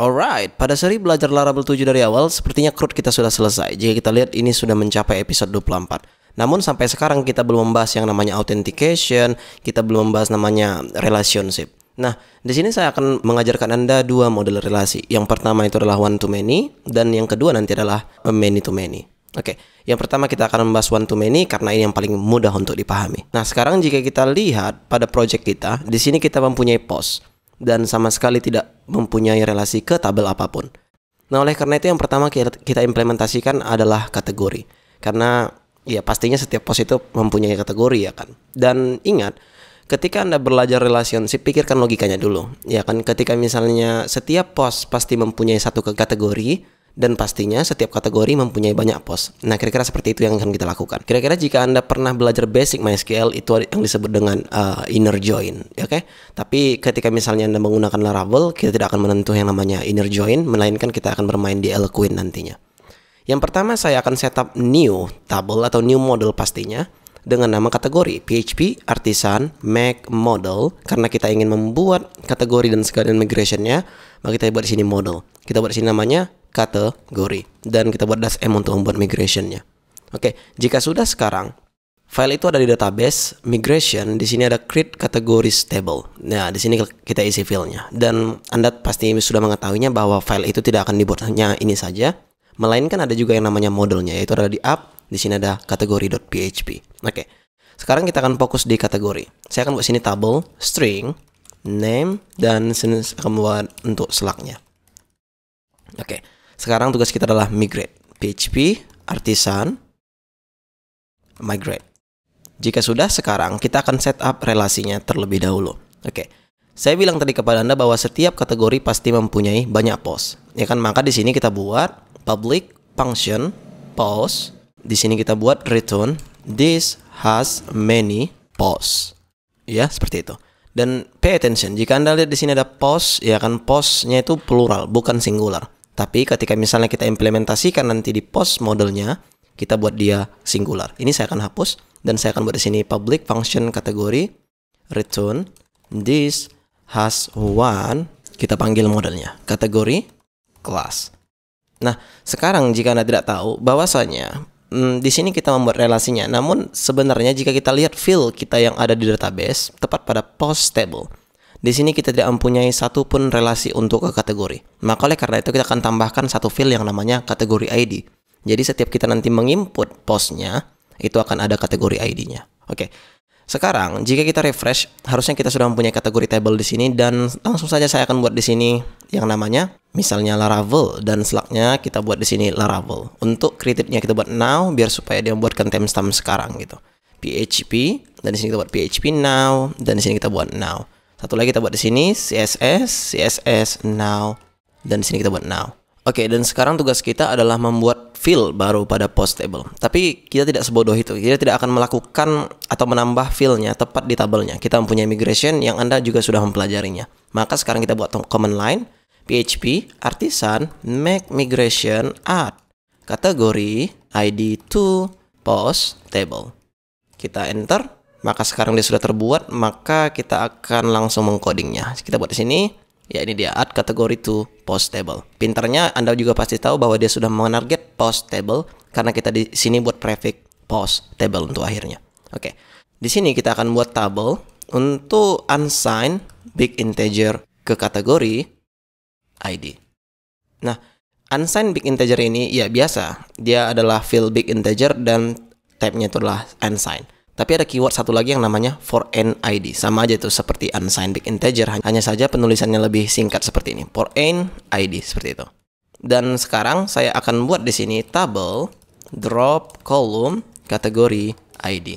Alright, pada seri belajar Laravel 7 dari awal, sepertinya CRUD kita sudah selesai. Jika kita lihat, ini sudah mencapai episode 24. Namun sampai sekarang kita belum membahas yang namanya authentication, kita belum membahas namanya relationship. Nah, di sini saya akan mengajarkan Anda dua model relasi. Yang pertama itu adalah one to many, dan yang kedua nanti adalah many to many. Oke, okay. yang pertama kita akan membahas one to many karena ini yang paling mudah untuk dipahami. Nah, sekarang jika kita lihat pada project kita, di sini kita mempunyai post dan sama sekali tidak mempunyai relasi ke tabel apapun. Nah, oleh karena itu yang pertama kita implementasikan adalah kategori. Karena ya pastinya setiap pos itu mempunyai kategori ya kan. Dan ingat, ketika Anda belajar relationship, pikirkan logikanya dulu. Ya kan, ketika misalnya setiap pos pasti mempunyai satu kategori, dan pastinya setiap kategori mempunyai banyak pos. Nah, kira-kira seperti itu yang akan kita lakukan. Kira-kira jika Anda pernah belajar basic MySQL itu yang disebut dengan uh, inner join, ya, oke? Okay? Tapi ketika misalnya Anda menggunakan Laravel, kita tidak akan menentu yang namanya inner join, melainkan kita akan bermain di Eloquent nantinya. Yang pertama saya akan setup new table atau new model pastinya dengan nama kategori PHP Artisan Mac, Model karena kita ingin membuat kategori dan segala migrationnya maka kita buat di sini model kita buat di sini namanya kategori dan kita buat dash m untuk membuat migrationnya. Oke, jika sudah sekarang file itu ada di database migration di sini ada create categories table. Nah, di sini kita isi filenya dan Anda pasti sudah mengetahuinya bahwa file itu tidak akan dibuat hanya ini saja, melainkan ada juga yang namanya modelnya yaitu ada di app, di sini ada kategori.php. Oke. Sekarang kita akan fokus di kategori. Saya akan buat sini table string, name dan sini akan buat untuk selaknya. Oke. Okay. Sekarang tugas kita adalah migrate PHP artisan migrate. Jika sudah, sekarang kita akan setup relasinya terlebih dahulu. Oke. Saya bilang tadi kepada Anda bahwa setiap kategori pasti mempunyai banyak pos. Ya kan? Maka di sini kita buat public function pos. Di sini kita buat return this has many pos. Ya, seperti itu. Dan pay attention, jika Anda lihat di sini ada pos, ya kan posnya itu plural, bukan singular. Tapi ketika misalnya kita implementasikan nanti di post modelnya, kita buat dia singular. Ini saya akan hapus dan saya akan buat di sini public function kategori return this has one kita panggil modelnya kategori class. Nah, sekarang jika Anda tidak tahu bahwasanya hmm, di sini kita membuat relasinya. Namun sebenarnya jika kita lihat field kita yang ada di database tepat pada post table di sini kita tidak mempunyai satu pun relasi untuk ke kategori. Maka oleh karena itu kita akan tambahkan satu field yang namanya kategori ID. Jadi setiap kita nanti menginput postnya, itu akan ada kategori ID-nya. Oke. Sekarang jika kita refresh, harusnya kita sudah mempunyai kategori table di sini dan langsung saja saya akan buat di sini yang namanya misalnya Laravel dan slugnya kita buat di sini Laravel. Untuk creative kita buat now biar supaya dia membuatkan timestamp sekarang gitu. PHP dan di sini kita buat PHP now dan di sini kita buat now. Satu lagi kita buat di sini CSS, CSS now dan di sini kita buat now. Oke, dan sekarang tugas kita adalah membuat fill baru pada post table. Tapi kita tidak sebodoh itu. Kita tidak akan melakukan atau menambah fillnya tepat di tabelnya. Kita mempunyai migration yang Anda juga sudah mempelajarinya. Maka sekarang kita buat command line PHP artisan make migration add kategori id to post table. Kita enter maka sekarang dia sudah terbuat, maka kita akan langsung mengcodingnya. Kita buat di sini, ya ini dia add kategori to post table. Pinternya Anda juga pasti tahu bahwa dia sudah menarget post table karena kita di sini buat prefix post table untuk akhirnya. Oke. Di sini kita akan buat table untuk unsigned big integer ke kategori ID. Nah, unsigned big integer ini ya biasa, dia adalah field big integer dan type-nya itu adalah unsigned. Tapi ada keyword satu lagi yang namanya for nid, ID. Sama aja itu seperti unsigned big integer, hanya saja penulisannya lebih singkat seperti ini. For nid ID seperti itu. Dan sekarang saya akan buat di sini tabel drop column kategori ID.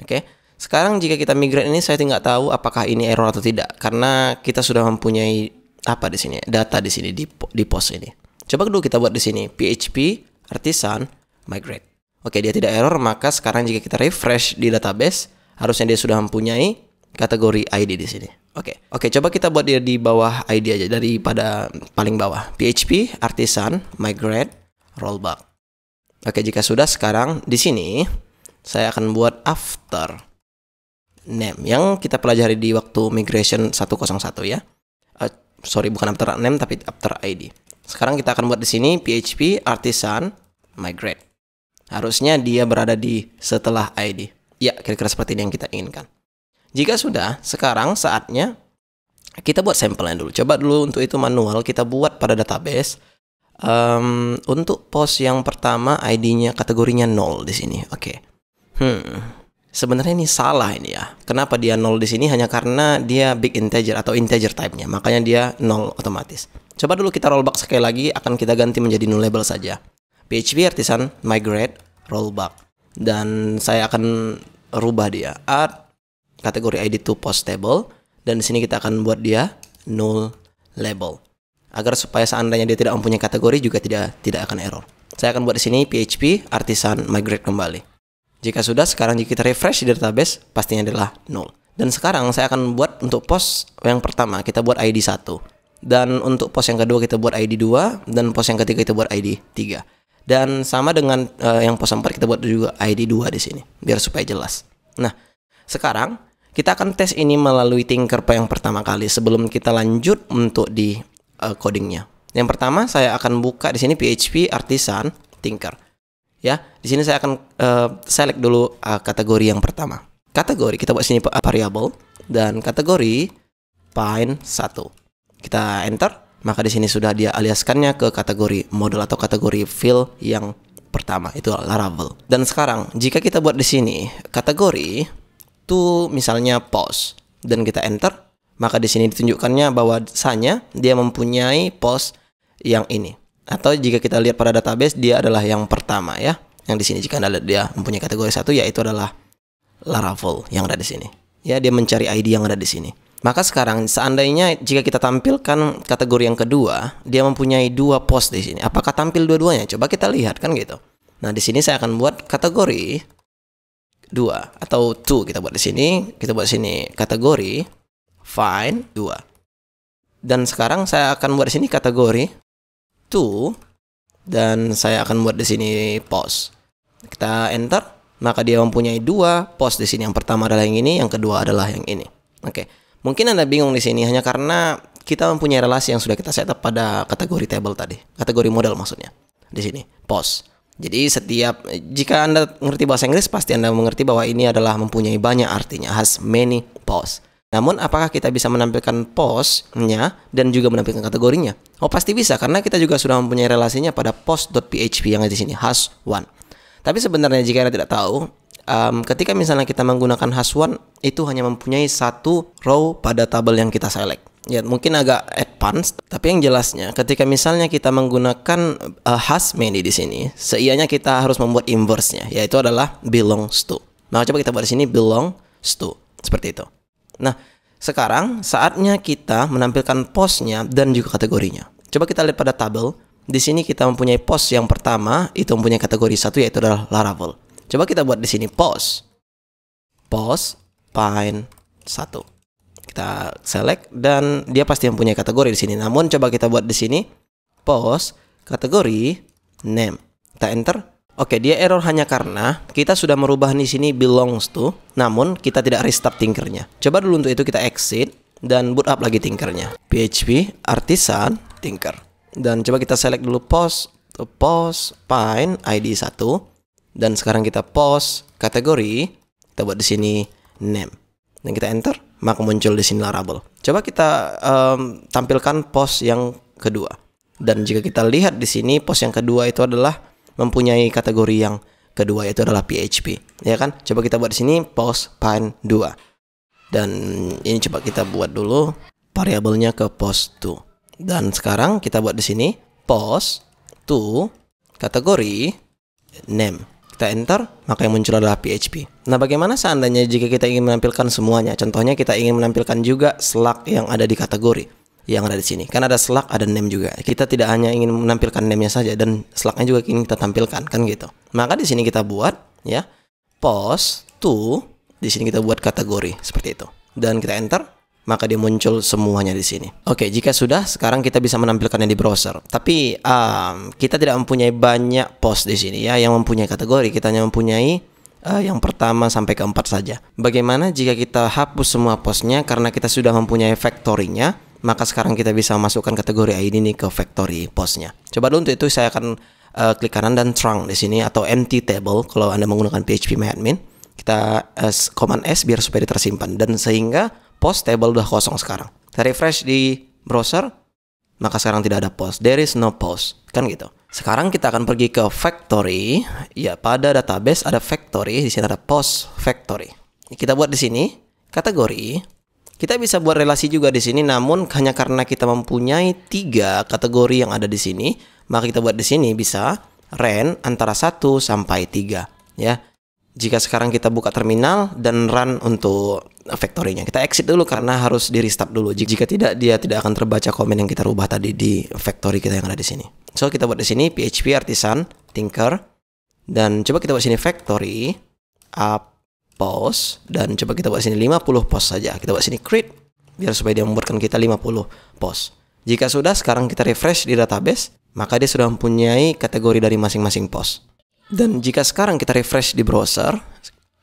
Oke. Sekarang jika kita migrate ini saya tidak tahu apakah ini error atau tidak karena kita sudah mempunyai apa di sini? Data di sini di di post ini. Coba dulu kita buat di sini php artisan migrate. Oke, dia tidak error, maka sekarang jika kita refresh di database, harusnya dia sudah mempunyai kategori ID di sini. Oke. Oke, coba kita buat dia di bawah ID aja daripada paling bawah. PHP artisan migrate rollback. Oke, jika sudah sekarang di sini saya akan buat after name yang kita pelajari di waktu migration 101 ya. Uh, sorry, bukan after name tapi after ID. Sekarang kita akan buat di sini PHP artisan migrate. Harusnya dia berada di setelah ID. Ya, kira-kira seperti ini yang kita inginkan. Jika sudah, sekarang saatnya kita buat sampelnya dulu. Coba dulu untuk itu manual kita buat pada database. Um, untuk post yang pertama ID-nya kategorinya 0 di sini. Oke. Okay. Hmm. Sebenarnya ini salah ini ya. Kenapa dia 0 di sini hanya karena dia big integer atau integer type-nya. Makanya dia 0 otomatis. Coba dulu kita rollback sekali lagi akan kita ganti menjadi null label saja. PHP artisan migrate rollback dan saya akan rubah dia art kategori ID to post table dan di sini kita akan buat dia null label agar supaya seandainya dia tidak mempunyai kategori juga tidak tidak akan error. Saya akan buat di sini PHP artisan migrate kembali. Jika sudah sekarang jika kita refresh di database pastinya adalah null. Dan sekarang saya akan buat untuk post yang pertama kita buat ID 1 dan untuk post yang kedua kita buat ID 2 dan post yang ketiga kita buat ID 3 dan sama dengan uh, yang pos 4 kita buat juga ID 2 di sini biar supaya jelas. Nah, sekarang kita akan tes ini melalui Tinkerpa yang pertama kali sebelum kita lanjut untuk di uh, codingnya. Yang pertama saya akan buka di sini PHP artisan Tinker. Ya, di sini saya akan uh, select dulu uh, kategori yang pertama. Kategori kita buat sini variable dan kategori pine 1. Kita enter maka di sini sudah dia aliaskannya ke kategori model atau kategori fill yang pertama itu Laravel. Dan sekarang jika kita buat di sini kategori tuh misalnya post dan kita enter, maka di sini ditunjukkannya bahwa bahwasanya dia mempunyai post yang ini. Atau jika kita lihat pada database dia adalah yang pertama ya. Yang di sini jika Anda lihat dia mempunyai kategori satu yaitu adalah Laravel yang ada di sini. Ya, dia mencari ID yang ada di sini. Maka sekarang seandainya jika kita tampilkan kategori yang kedua, dia mempunyai dua post di sini. Apakah tampil dua-duanya? Coba kita lihat kan gitu. Nah, di sini saya akan buat kategori dua atau two kita buat di sini, kita buat di sini kategori fine dua. Dan sekarang saya akan buat di sini kategori two dan saya akan buat di sini post. Kita enter, maka dia mempunyai dua post di sini. Yang pertama adalah yang ini, yang kedua adalah yang ini. Oke. Okay. Mungkin Anda bingung di sini hanya karena kita mempunyai relasi yang sudah kita set up pada kategori table tadi, kategori model maksudnya. Di sini, post. Jadi setiap jika Anda mengerti bahasa Inggris pasti Anda mengerti bahwa ini adalah mempunyai banyak artinya, has many posts. Namun apakah kita bisa menampilkan postnya dan juga menampilkan kategorinya? Oh pasti bisa karena kita juga sudah mempunyai relasinya pada post.php yang ada di sini, has one. Tapi sebenarnya jika Anda tidak tahu, um, ketika misalnya kita menggunakan has one, itu hanya mempunyai satu row pada tabel yang kita select ya mungkin agak advanced, tapi yang jelasnya ketika misalnya kita menggunakan uh, eh, has many di sini seianya kita harus membuat inverse-nya yaitu adalah belongs to nah coba kita buat di sini belongs to seperti itu nah sekarang saatnya kita menampilkan posnya dan juga kategorinya coba kita lihat pada tabel di sini kita mempunyai pos yang pertama itu mempunyai kategori satu yaitu adalah Laravel Coba kita buat di sini pause. Pause pine 1. Kita select dan dia pasti yang punya kategori di sini. Namun coba kita buat di sini pause kategori name. Kita enter. Oke, dia error hanya karena kita sudah merubah di sini belongs to, namun kita tidak restart tinkernya. Coba dulu untuk itu kita exit dan boot up lagi tinkernya. PHP artisan tinker. Dan coba kita select dulu post to post pine ID 1 dan sekarang kita pause kategori, kita buat di sini name. Dan kita enter, maka muncul di sini Laravel. Coba kita um, tampilkan post yang kedua. Dan jika kita lihat di sini post yang kedua itu adalah mempunyai kategori yang kedua yaitu adalah PHP. Ya kan? Coba kita buat di sini post pan 2. Dan ini coba kita buat dulu variabelnya ke post 2. Dan sekarang kita buat di sini post to kategori name kita enter, maka yang muncul adalah PHP. Nah, bagaimana seandainya jika kita ingin menampilkan semuanya? Contohnya kita ingin menampilkan juga slug yang ada di kategori yang ada di sini. Kan ada slug, ada name juga. Kita tidak hanya ingin menampilkan name-nya saja dan slug-nya juga ingin kita tampilkan kan gitu. Maka di sini kita buat ya post to di sini kita buat kategori seperti itu. Dan kita enter, maka dia muncul semuanya di sini. Oke, jika sudah, sekarang kita bisa menampilkannya di browser. Tapi um, kita tidak mempunyai banyak post di sini ya, yang mempunyai kategori. Kita hanya mempunyai uh, yang pertama sampai keempat saja. Bagaimana jika kita hapus semua postnya karena kita sudah mempunyai factory-nya? Maka sekarang kita bisa masukkan kategori ID ini ke factory postnya. Coba dulu untuk itu saya akan uh, klik kanan dan trunk di sini atau empty table kalau anda menggunakan PHP MyAdmin. Kita uh, command S biar supaya tersimpan dan sehingga post table udah kosong sekarang. Saya refresh di browser, maka sekarang tidak ada post. There is no post, kan gitu. Sekarang kita akan pergi ke factory. Ya, pada database ada factory, di sini ada post factory. Kita buat di sini kategori. Kita bisa buat relasi juga di sini, namun hanya karena kita mempunyai tiga kategori yang ada di sini, maka kita buat di sini bisa range antara 1 sampai 3 ya jika sekarang kita buka terminal dan run untuk factory-nya. Kita exit dulu karena harus di restart dulu. Jika tidak dia tidak akan terbaca komen yang kita rubah tadi di factory kita yang ada di sini. So kita buat di sini PHP artisan tinker dan coba kita buat sini factory up post dan coba kita buat sini 50 post saja. Kita buat sini create biar supaya dia membuatkan kita 50 post. Jika sudah sekarang kita refresh di database, maka dia sudah mempunyai kategori dari masing-masing post. Dan jika sekarang kita refresh di browser,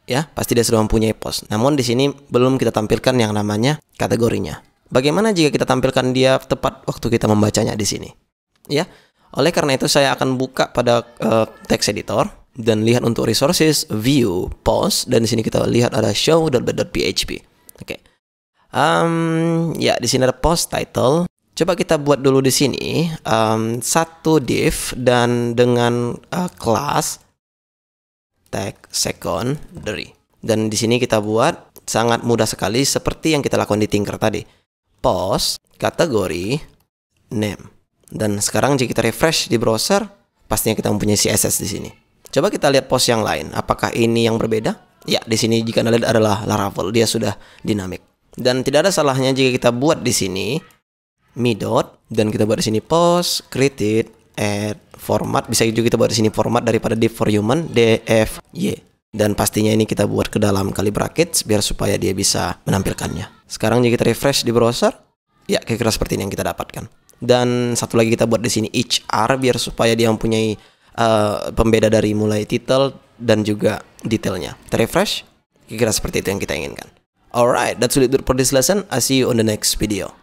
ya pasti dia sudah mempunyai post. Namun di sini belum kita tampilkan yang namanya kategorinya. Bagaimana jika kita tampilkan dia tepat waktu kita membacanya di sini? Ya. Oleh karena itu saya akan buka pada uh, eh, text editor dan lihat untuk resources, view, post dan di sini kita lihat ada show.php. Oke. Okay. Um, ya di sini ada post title Coba kita buat dulu di sini um, satu div dan dengan uh, tag tag secondary. Dan di sini kita buat sangat mudah sekali seperti yang kita lakukan di Tinker tadi. Post kategori name. Dan sekarang jika kita refresh di browser, pastinya kita mempunyai CSS di sini. Coba kita lihat post yang lain. Apakah ini yang berbeda? Ya, di sini jika Anda lihat adalah Laravel, dia sudah dinamik. Dan tidak ada salahnya jika kita buat di sini mi dot dan kita buat di sini post created at format bisa juga kita buat di sini format daripada div for human Y dan pastinya ini kita buat ke dalam kali bracket biar supaya dia bisa menampilkannya. Sekarang jika kita refresh di browser, ya kira-kira seperti ini yang kita dapatkan. Dan satu lagi kita buat di sini HR biar supaya dia mempunyai uh, pembeda dari mulai title dan juga detailnya. Kita refresh, kira-kira seperti itu yang kita inginkan. Alright, that's it for this lesson. I see you on the next video.